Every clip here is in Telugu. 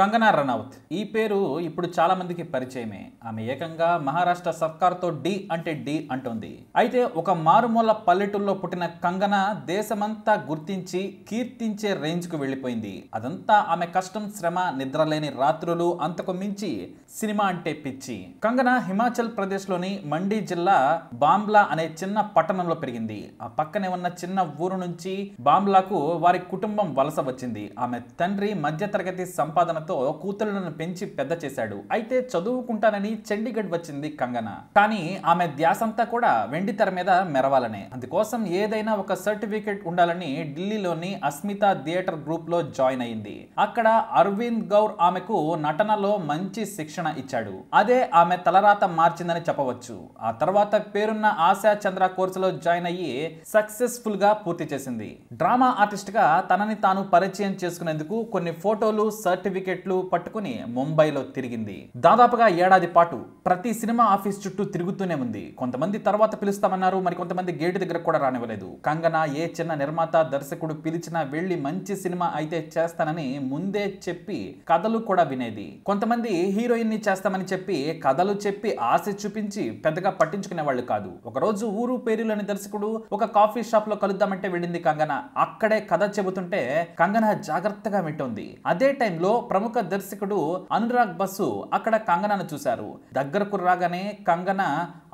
కంగనా రనౌత్ ఈ పేరు ఇప్పుడు చాలా మందికి పరిచయమే ఆమె ఏకంగా మహారాష్ట్ర సర్కార్తో డి అంటే డి అంటుంది అయితే ఒక మారుమూల పల్లెటూరులో పుట్టిన కంగనా దేశమంతా గుర్తించి కీర్తించే రేంజ్కు వెళ్ళిపోయింది అదంతా ఆమె కష్టం శ్రమ నిద్రలేని రాత్రులు అంతకు మించి సినిమా అంటే పిచ్చి కంగనా హిమాచల్ ప్రదేశ్లోని మండి జిల్లా బాంబ్లా అనే చిన్న పట్టణంలో పెరిగింది ఆ పక్కనే ఉన్న చిన్న ఊరు నుంచి బాంబ్లాకు వారి కుటుంబం వలస వచ్చింది ఆమె తండ్రి మధ్యతరగతి సంపాదనతో ప్రేమతో కూతురులను పెంచి పెద్ద చేశాడు అయితే చదువుకుంటానని చండీగఢ్ వచ్చింది కంగన కానీ ఆమె ధ్యాసంతా కూడా వెండి తెర మీద మెరవాలనే అందుకోసం ఏదైనా ఒక సర్టిఫికేట్ ఉండాలని ఢిల్లీలోని అస్మిత థియేటర్ గ్రూప్ లో జాయిన్ అయింది అక్కడ అరవింద్ గౌర్ ఆమెకు నటనలో మంచి శిక్షణ ఇచ్చాడు అదే ఆమె తలరాత మార్చిందని చెప్పవచ్చు ఆ తర్వాత పేరున్న ఆశా చంద్ర కోర్సులో జాయిన్ అయ్యి సక్సెస్ఫుల్ గా పూర్తి చేసింది డ్రామా ఆర్టిస్ట్ గా తనని తాను పరిచయం చేసుకునేందుకు కొన్ని ఫోటోలు సర్టిఫికేట్ టికెట్లు పట్టుకుని ముంబైలో తిరిగింది దాదాపుగా ఏడాది పాటు ప్రతి సినిమా ఆఫీస్ చుట్టూ తిరుగుతూనే ఉంది కొంతమంది తర్వాత పిలుస్తామన్నారు మరి కొంతమంది గేటు దగ్గర కూడా రానివ్వలేదు కంగనా ఏ చిన్న నిర్మాత దర్శకుడు పిలిచినా వెళ్ళి మంచి సినిమా అయితే చేస్తానని ముందే చెప్పి కథలు కూడా వినేది కొంతమంది హీరోయిన్ ని చేస్తామని చెప్పి కథలు చెప్పి ఆశ చూపించి పెద్దగా పట్టించుకునే వాళ్ళు కాదు ఒకరోజు ఊరు పేరులోని దర్శకుడు ఒక కాఫీ షాప్ లో కలుద్దామంటే వెళ్ళింది కంగనా అక్కడే కథ చెబుతుంటే కంగనా జాగ్రత్తగా వింటోంది అదే టైంలో ప్రముఖ దర్శకుడు అనురాగ్ బసు అక్కడ కంగనను చూశారు దగ్గరకు రాగానే కంగన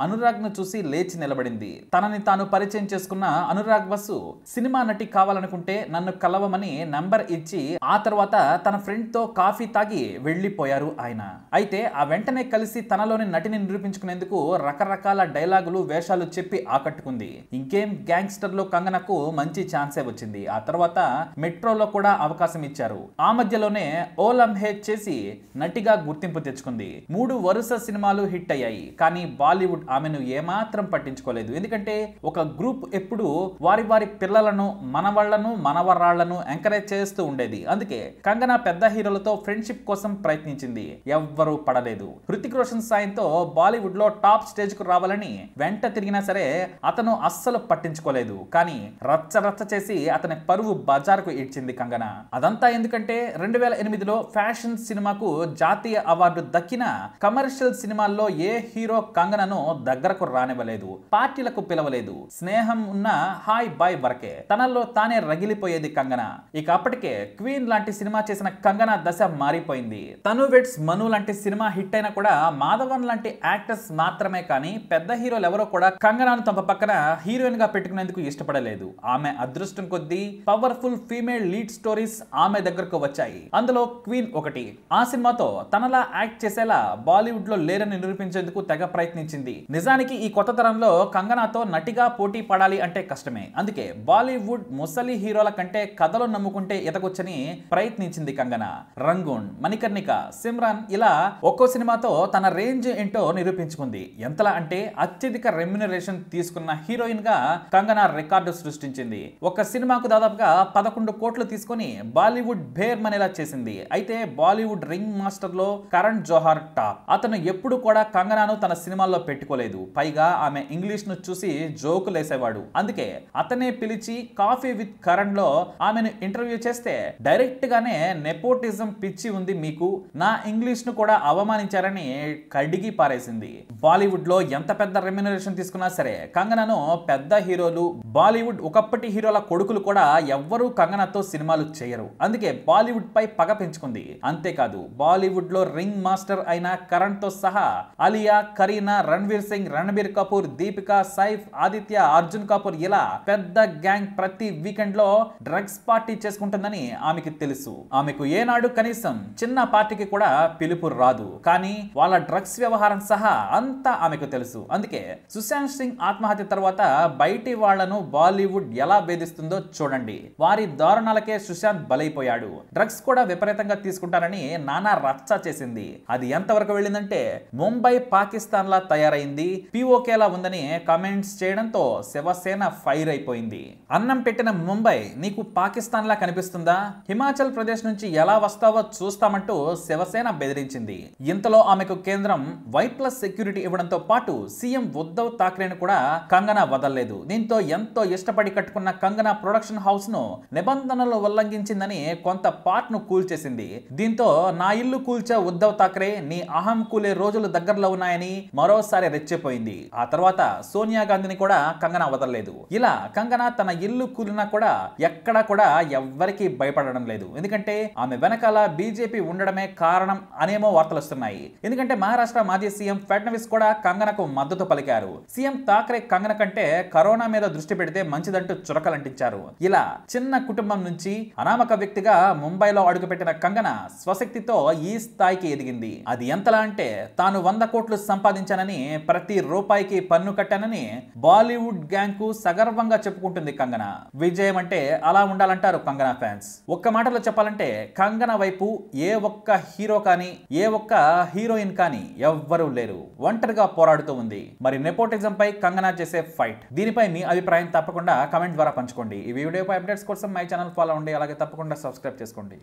అనురాగ్ ను చూసి లేచి నిలబడింది తనని తాను పరిచయం చేసుకున్న అనురాగ్ బసు సినిమా నటి కావాలనుకుంటే నన్ను కలవమని నంబర్ ఇచ్చి ఆ తర్వాత తన ఫ్రెండ్ తో కాఫీ తాగి వెళ్లిపోయారు ఆయన అయితే ఆ వెంటనే కలిసి తనలోని నటిని నిరూపించుకునేందుకు రకరకాల డైలాగులు వేషాలు చెప్పి ఆకట్టుకుంది ఇంకేం గ్యాంగ్స్టర్ లో కంగనకు మంచి ఛాన్సే వచ్చింది ఆ తర్వాత మెట్రోలో కూడా అవకాశం ఇచ్చారు ఆ మధ్యలోనే ఓ కోలం హెచ్ చేసి నటిగా గుర్తింపు తెచ్చుకుంది మూడు వరుస సినిమాలు హిట్ అయ్యాయి కానీ బాలీవుడ్ ఆమెను ఏమాత్రం పట్టించుకోలేదు ఎందుకంటే ఒక గ్రూప్ ఎప్పుడు వారి వారి పిల్లలను మనవాళ్లను మనవరాళ్లను ఎంకరేజ్ చేస్తూ ఉండేది అందుకే కంగనా పెద్ద హీరోలతో ఫ్రెండ్షిప్ కోసం ప్రయత్నించింది ఎవ్వరూ పడలేదు హృతిక్ రోషన్ సాయంతో బాలీవుడ్ లో టాప్ స్టేజ్ కు రావాలని వెంట తిరిగినా సరే అతను అస్సలు పట్టించుకోలేదు కానీ రచ్చ రచ్చ చేసి అతని పరువు బజార్కు ఇడ్చింది కంగనా అదంతా ఎందుకంటే రెండు వేల ఎనిమిదిలో ఫ్యాషన్ సినిమాకు జాతీయ అవార్డు దక్కిన కమర్షియల్ సినిమాల్లో ఏ హీరో కంగనను దగ్గరకు రానివ్వలేదు పార్టీలకు పిలవలేదు స్నేహం ఉన్న హాయ్ బాయ్ వరకే తనలో తానే రగిలిపోయేది కంగన ఇక అప్పటికే క్వీన్ లాంటి సినిమా చేసిన కంగన దశ మారిపోయింది తను వెట్స్ మను లాంటి సినిమా హిట్ అయినా కూడా మాధవన్ లాంటి యాక్టర్స్ మాత్రమే కానీ పెద్ద హీరోలు ఎవరో కూడా కంగనాను తమ పక్కన హీరోయిన్ గా పెట్టుకునేందుకు ఇష్టపడలేదు ఆమె అదృష్టం కొద్దీ పవర్ఫుల్ ఫీమేల్ లీడ్ స్టోరీస్ ఆమె దగ్గరకు వచ్చాయి అందులో క్వీన్ క్వీన్ ఒకటి ఆ సినిమాతో తనలా యాక్ట్ చేసేలా బాలీవుడ్ లో లేరని నిరూపించేందుకు తెగ ప్రయత్నించింది నిజానికి ఈ కొత్త తరంలో కంగనాతో నటిగా పోటీ పడాలి అంటే కష్టమే అందుకే బాలీవుడ్ ముసలి హీరోల కంటే కథలు నమ్ముకుంటే ఎదగొచ్చని ప్రయత్నించింది కంగన రంగూన్ మణికర్ణిక సిమ్రాన్ ఇలా ఒక్కో సినిమాతో తన రేంజ్ ఏంటో నిరూపించుకుంది ఎంతలా అంటే అత్యధిక రెమ్యునరేషన్ తీసుకున్న హీరోయిన్ గా కంగనా రికార్డు సృష్టించింది ఒక సినిమాకు దాదాపుగా పదకొండు కోట్లు తీసుకుని బాలీవుడ్ భేర్ మనేలా చేసింది అయితే అయితే బాలీవుడ్ రింగ్ మాస్టర్ లో కరణ్ జోహార్ టాప్ అతను ఎప్పుడు కూడా కంగనాను తన సినిమాల్లో పెట్టుకోలేదు పైగా ఆమె ఇంగ్లీష్ ను చూసి జోకు లేసేవాడు అందుకే అతనే పిలిచి కాఫీ విత్ కరణ్ లో ఆమెను ఇంటర్వ్యూ చేస్తే డైరెక్ట్ గానే నెపోటిజం పిచ్చి ఉంది మీకు నా ఇంగ్లీష్ ను కూడా అవమానించారని కడిగి పారేసింది బాలీవుడ్ లో ఎంత పెద్ద రెమ్యునరేషన్ తీసుకున్నా సరే కంగనాను పెద్ద హీరోలు బాలీవుడ్ ఒకప్పటి హీరోల కొడుకులు కూడా ఎవ్వరూ కంగనాతో సినిమాలు చేయరు అందుకే బాలీవుడ్ పై పగ పెంచుకుంది ఉంది అంతేకాదు బాలీవుడ్ లో రింగ్ మాస్టర్ అయిన కరణ్ తో సహా అలియా కరీనా రణ్వీర్ సింగ్ రణబీర్ కపూర్ దీపిక సైఫ్ ఆదిత్య అర్జున్ కపూర్ ఇలా పెద్ద గ్యాంగ్ ప్రతి వీకెండ్ లో డ్రగ్స్ పార్టీ చేసుకుంటుందని ఆమెకి తెలుసు ఆమెకు ఏనాడు కనీసం చిన్న పార్టీకి కూడా పిలుపు రాదు కానీ వాళ్ళ డ్రగ్స్ వ్యవహారం సహా అంతా ఆమెకు తెలుసు అందుకే సుశాంత్ సింగ్ ఆత్మహత్య తర్వాత బయటి వాళ్లను బాలీవుడ్ ఎలా వేధిస్తుందో చూడండి వారి దారుణాలకే సుశాంత్ బలైపోయాడు డ్రగ్స్ కూడా విపరీతంగా తీసుకుంటానని నానా రచ్చ చేసింది అది ఎంతవరకు వెళ్ళిందంటే ముంబై పాకిస్తాన్ లా తయారైంది పీఓకేలా ఉందని కమెంట్స్ చేయడంతో శివసేన ఫైర్ అయిపోయింది అన్నం పెట్టిన ముంబై నీకు పాకిస్తాన్ లా కనిపిస్తుందా హిమాచల్ ప్రదేశ్ నుంచి ఎలా వస్తావో చూస్తామంటూ శివసేన బెదిరించింది ఇంతలో ఆమెకు కేంద్రం వై ప్లస్ సెక్యూరిటీ ఇవ్వడంతో పాటు సీఎం ఉద్ధవ్ థాక్రేను కూడా కంగనా వదల్లేదు దీంతో ఎంతో ఇష్టపడి కట్టుకున్న కంగనా ప్రొడక్షన్ హౌస్ ను నిబంధనలు ఉల్లంఘించిందని కొంత పార్ట్ ను కూల్చేసింది దీంతో నా ఇల్లు కూల్చే ఉద్దవ్ థాక్రే నీ అహం కూలే రోజులు దగ్గరలో ఉన్నాయని మరోసారి రెచ్చిపోయింది ఆ తర్వాత సోనియా గాంధీని కూడా కంగనా వదలలేదు ఇలా కంగనా తన ఇల్లు కూలినా కూడా ఎక్కడా కూడా ఎవ్వరికి భయపడడం లేదు ఎందుకంటే ఆమె వెనకాల బీజేపీ ఉండడమే కారణం అనేమో వార్తలు వస్తున్నాయి ఎందుకంటే మహారాష్ట్ర మాజీ సీఎం ఫడ్నవీస్ కూడా కంగనకు మద్దతు పలికారు సీఎం థాక్రే కంగన కంటే కరోనా మీద దృష్టి పెడితే మంచిదంటూ చురకలంటించారు ఇలా చిన్న కుటుంబం నుంచి అనామక వ్యక్తిగా ముంబైలో అడుగుపెట్టిన కంగ రంగన స్వశక్తితో ఈ స్థాయికి ఎదిగింది అది ఎంతలా అంటే తాను వంద కోట్లు సంపాదించానని ప్రతి రూపాయికి పన్ను కట్టానని బాలీవుడ్ గ్యాంగ్ కు సగర్వంగా చెప్పుకుంటుంది కంగన విజయం అంటే అలా ఉండాలంటారు కంగన ఫ్యాన్స్ ఒక్క మాటలో చెప్పాలంటే కంగన వైపు ఏ ఒక్క హీరో కానీ ఏ ఒక్క హీరోయిన్ కానీ ఎవ్వరూ లేరు ఒంటరిగా పోరాడుతూ ఉంది మరి నెపోటిజం పై కంగన చేసే ఫైట్ దీనిపై మీ అభిప్రాయం తప్పకుండా కమెంట్ ద్వారా పంచుకోండి ఈ వీడియోపై అప్డేట్స్ కోసం మై ఛానల్ ఫాలో అవ్వండి అలాగే తప్పకుండా సబ్స్క్రైబ్ చేసుకోండి